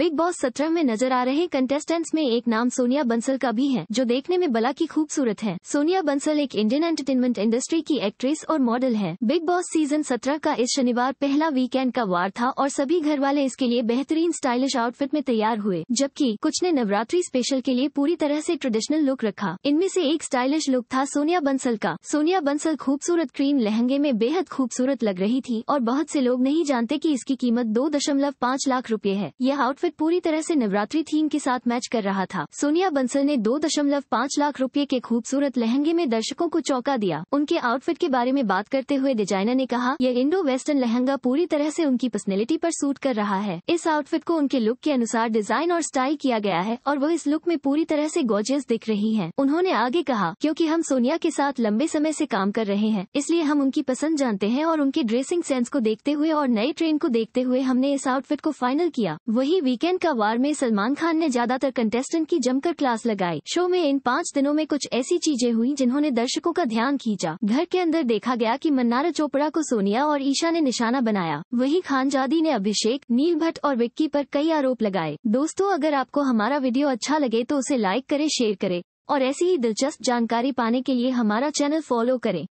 big boss सत्रह में नजर आ रहे कंटेस्टेंट्स में एक नाम सोनिया बंसल का भी है जो देखने में बला की खूबसूरत है सोनिया बंसल एक इंडियन एंटरटेनमेंट इंडस्ट्री की एक्ट्रेस और मॉडल है बिग बॉस सीजन सत्रह का इस शनिवार पहला वीकेंड का वार था और सभी घर वाले इसके लिए बेहतरीन स्टाइलिश आउटफिट में तैयार हुए जबकि कुछ ने नवरात्रि स्पेशल के लिए पूरी तरह ऐसी ट्रेडिशनल लुक रखा इनमें ऐसी एक स्टाइलिश लुक था सोनिया बंसल का सोनिया बंसल खूबसूरत क्रीम लहंगे में बेहद खूबसूरत लग रही थी और बहुत से लोग नहीं जानते की इसकी कीमत दो दशमलव पाँच लाख रूपए है यह आउटफिट आउटफिट पूरी तरह से नवरात्रि थीम के साथ मैच कर रहा था सोनिया बंसल ने दो दशमलव पाँच लाख रुपए के खूबसूरत लहंगे में दर्शकों को चौंका दिया उनके आउटफिट के बारे में बात करते हुए डिजाइनर ने कहा यह इंडो वेस्टर्न लहंगा पूरी तरह से उनकी पर्सनैलिटी पर सूट कर रहा है इस आउटफिट को उनके लुक के अनुसार डिजाइन और स्टाइल किया गया है और वो इस लुक में पूरी तरह ऐसी गोजेस दिख रही है उन्होंने आगे कहा क्यूँकी हम सोनिया के साथ लंबे समय ऐसी काम कर रहे हैं इसलिए हम उनकी पसंद जानते हैं और उनके ड्रेसिंग सेंस को देखते हुए और नए ट्रेन को देखते हुए हमने इस आउटफिट को फाइनल किया वही वीकेंड का वार में सलमान खान ने ज्यादातर कंटेस्टेंट की जमकर क्लास लगाई शो में इन पाँच दिनों में कुछ ऐसी चीजें हुई जिन्होंने दर्शकों का ध्यान खींचा घर के अंदर देखा गया कि मन्नारा चोपड़ा को सोनिया और ईशा ने निशाना बनाया वही खानजादी ने अभिषेक नील भट्ट और विक्की पर कई आरोप लगाए दोस्तों अगर आपको हमारा वीडियो अच्छा लगे तो उसे लाइक करे शेयर करे और ऐसी ही दिलचस्प जानकारी पाने के लिए हमारा चैनल फॉलो करें